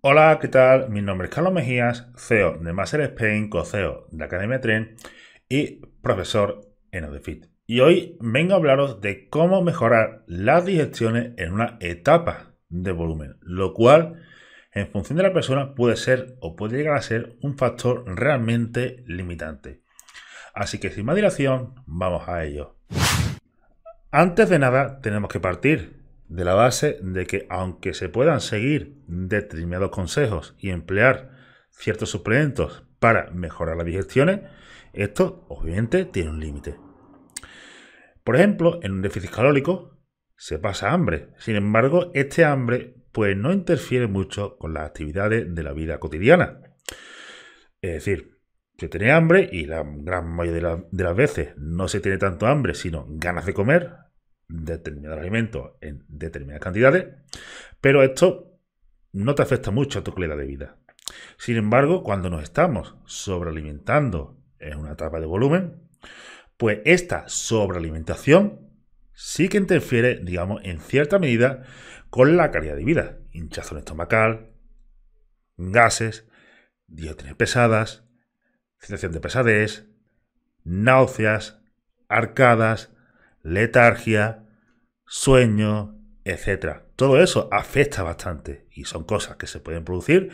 Hola, ¿qué tal? Mi nombre es Carlos Mejías, CEO de Master Spain, co-CEO de Academia Tren y profesor en Odefit. Y hoy vengo a hablaros de cómo mejorar las digestiones en una etapa de volumen, lo cual en función de la persona puede ser o puede llegar a ser un factor realmente limitante. Así que sin más dilación, vamos a ello. Antes de nada, tenemos que partir de la base de que aunque se puedan seguir determinados consejos y emplear ciertos suplementos para mejorar las digestiones, esto obviamente tiene un límite. Por ejemplo, en un déficit calórico se pasa hambre. Sin embargo, este hambre pues no interfiere mucho con las actividades de la vida cotidiana. Es decir, se tiene hambre y la gran mayoría de las veces no se tiene tanto hambre, sino ganas de comer, determinado alimento en determinadas cantidades, pero esto no te afecta mucho a tu calidad de vida. Sin embargo, cuando nos estamos sobrealimentando en una etapa de volumen, pues esta sobrealimentación sí que interfiere, digamos, en cierta medida con la calidad de vida. Hinchazón estomacal, gases, diótrinas pesadas, situación de pesadez, náuseas, arcadas, letargia, sueño, etcétera Todo eso afecta bastante y son cosas que se pueden producir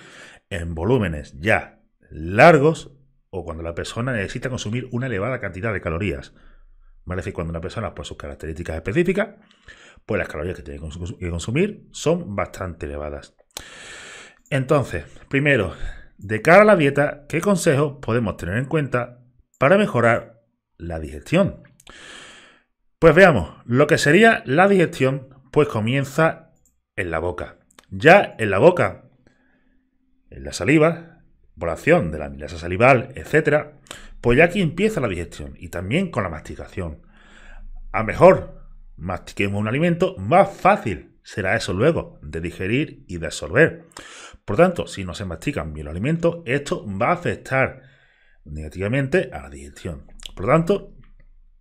en volúmenes ya largos o cuando la persona necesita consumir una elevada cantidad de calorías. ¿Vale? decir, cuando una persona, por sus características específicas, pues las calorías que tiene que consumir son bastante elevadas. Entonces, primero, de cara a la dieta, ¿qué consejos podemos tener en cuenta para mejorar la digestión? Pues veamos, lo que sería la digestión, pues comienza en la boca. Ya en la boca, en la saliva, por acción de la amilasa salival, etcétera, pues ya aquí empieza la digestión y también con la masticación. A mejor mastiquemos un alimento, más fácil será eso luego de digerir y de absorber. Por tanto, si no se mastican bien los alimentos, esto va a afectar negativamente a la digestión. Por lo tanto,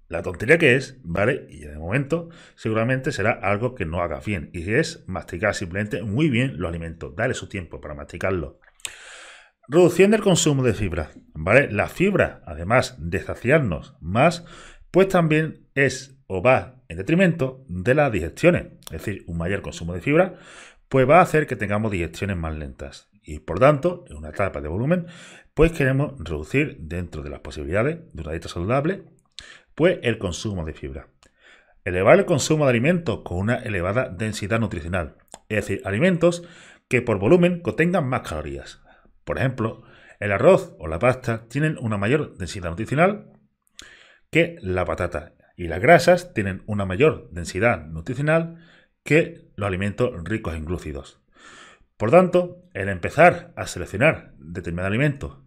la tontería que es, ¿vale? Y de momento seguramente será algo que no haga bien. Y es masticar simplemente muy bien los alimentos. Dale su tiempo para masticarlo. Reduciendo el consumo de fibra, ¿vale? La fibra, además de saciarnos más, pues también es o va en detrimento de las digestiones. Es decir, un mayor consumo de fibra, pues va a hacer que tengamos digestiones más lentas. Y por tanto, en una etapa de volumen, pues queremos reducir dentro de las posibilidades de una dieta saludable pues el consumo de fibra. Elevar el consumo de alimentos con una elevada densidad nutricional, es decir, alimentos que por volumen contengan más calorías. Por ejemplo, el arroz o la pasta tienen una mayor densidad nutricional que la patata y las grasas tienen una mayor densidad nutricional que los alimentos ricos en glúcidos. Por tanto, el empezar a seleccionar determinados alimentos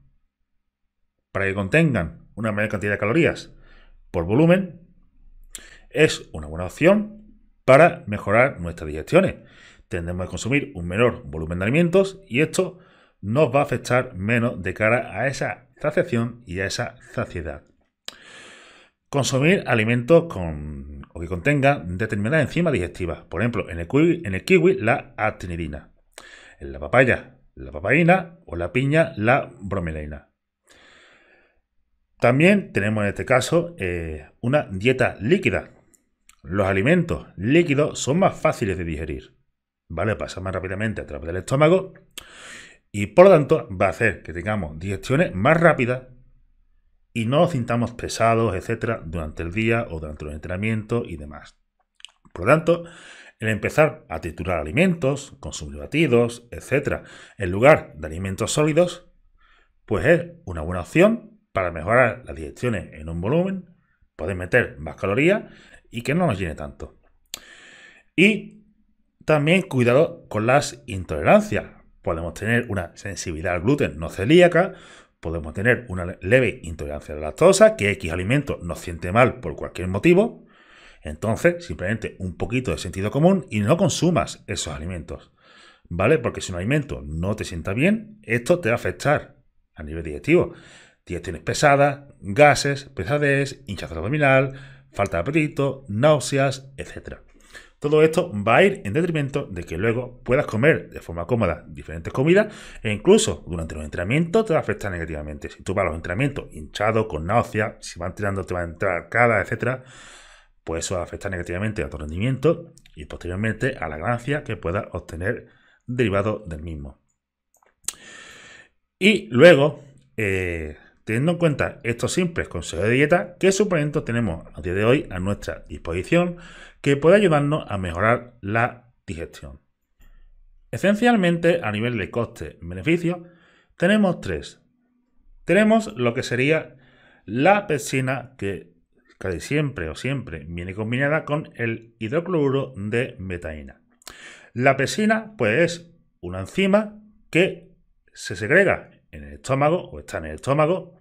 para que contengan una mayor cantidad de calorías por volumen es una buena opción para mejorar nuestras digestiones. Tendremos a consumir un menor volumen de alimentos y esto nos va a afectar menos de cara a esa saciación y a esa saciedad. Consumir alimentos con, o que contengan determinadas enzimas digestivas, por ejemplo, en el kiwi, en el kiwi la actinidina, en la papaya la papaína o la piña la bromelina. También tenemos en este caso eh, una dieta líquida. Los alimentos líquidos son más fáciles de digerir, ¿vale? Pasan más rápidamente a través del estómago y por lo tanto va a hacer que tengamos digestiones más rápidas y no sintamos pesados, etcétera, durante el día o durante los entrenamientos y demás. Por lo tanto, el empezar a triturar alimentos, consumir batidos, etcétera, en lugar de alimentos sólidos, pues es una buena opción para mejorar las digestiones en un volumen, ...puedes meter más calorías y que no nos llene tanto. Y también cuidado con las intolerancias. Podemos tener una sensibilidad al gluten no celíaca, podemos tener una leve intolerancia a la lactosa, que X alimento nos siente mal por cualquier motivo. Entonces, simplemente un poquito de sentido común y no consumas esos alimentos. ¿Vale? Porque si un alimento no te sienta bien, esto te va a afectar a nivel digestivo. Tienes pesadas, gases, pesadez, hinchazón abdominal, falta de apetito, náuseas, etc. Todo esto va a ir en detrimento de que luego puedas comer de forma cómoda diferentes comidas e incluso durante los entrenamientos te va a afectar negativamente. Si tú vas a los entrenamientos hinchado, con náuseas, si van tirando te va a entrar cada etc., pues eso afecta negativamente a tu rendimiento y posteriormente a la ganancia que puedas obtener derivado del mismo. Y luego, eh, Teniendo en cuenta estos simples consejos de dieta, ¿qué suplementos tenemos a día de hoy a nuestra disposición que puede ayudarnos a mejorar la digestión? Esencialmente, a nivel de coste-beneficio, tenemos tres. Tenemos lo que sería la pepsina, que casi siempre o siempre viene combinada con el hidrocloruro de metaína. La pepsina, pues, es una enzima que se segrega en el estómago o está en el estómago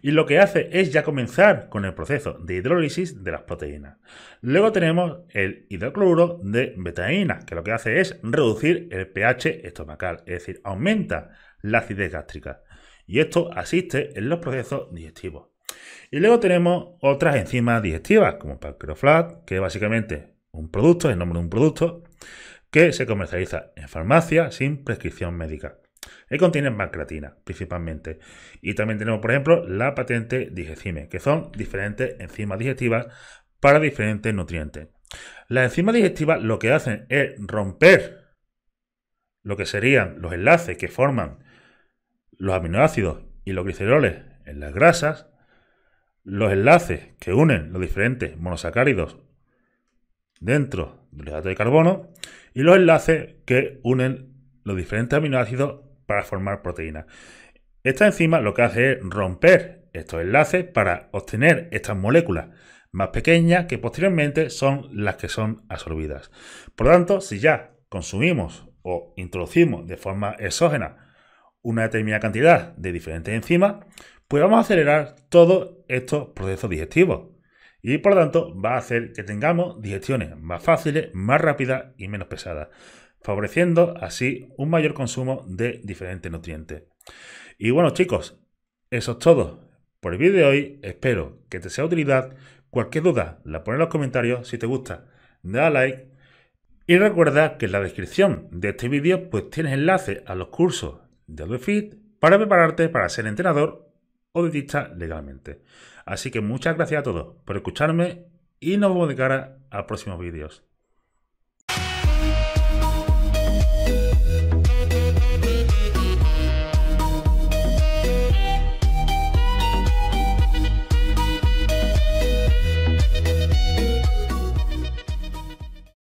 y lo que hace es ya comenzar con el proceso de hidrólisis de las proteínas. Luego tenemos el hidrocloro de betaína, que lo que hace es reducir el pH estomacal, es decir, aumenta la acidez gástrica. Y esto asiste en los procesos digestivos. Y luego tenemos otras enzimas digestivas, como Pancreoflat, que es básicamente un producto, el nombre de un producto, que se comercializa en farmacia sin prescripción médica contienen más creatina, principalmente. Y también tenemos, por ejemplo, la patente digecime, que son diferentes enzimas digestivas para diferentes nutrientes. Las enzimas digestivas lo que hacen es romper lo que serían los enlaces que forman los aminoácidos y los gliceroles en las grasas, los enlaces que unen los diferentes monosacáridos dentro del hidrato de carbono y los enlaces que unen los diferentes aminoácidos para formar proteínas. Esta enzima lo que hace es romper estos enlaces para obtener estas moléculas más pequeñas que posteriormente son las que son absorbidas. Por lo tanto, si ya consumimos o introducimos de forma exógena una determinada cantidad de diferentes enzimas, pues vamos a acelerar todos estos procesos digestivos. Y por lo tanto va a hacer que tengamos digestiones más fáciles, más rápidas y menos pesadas favoreciendo así un mayor consumo de diferentes nutrientes. Y bueno chicos, eso es todo por el vídeo de hoy. Espero que te sea de utilidad. Cualquier duda la pones en los comentarios. Si te gusta, da like. Y recuerda que en la descripción de este vídeo pues tienes enlace a los cursos de Adobe Fit para prepararte para ser entrenador o dietista legalmente. Así que muchas gracias a todos por escucharme y nos vemos de cara a próximos vídeos.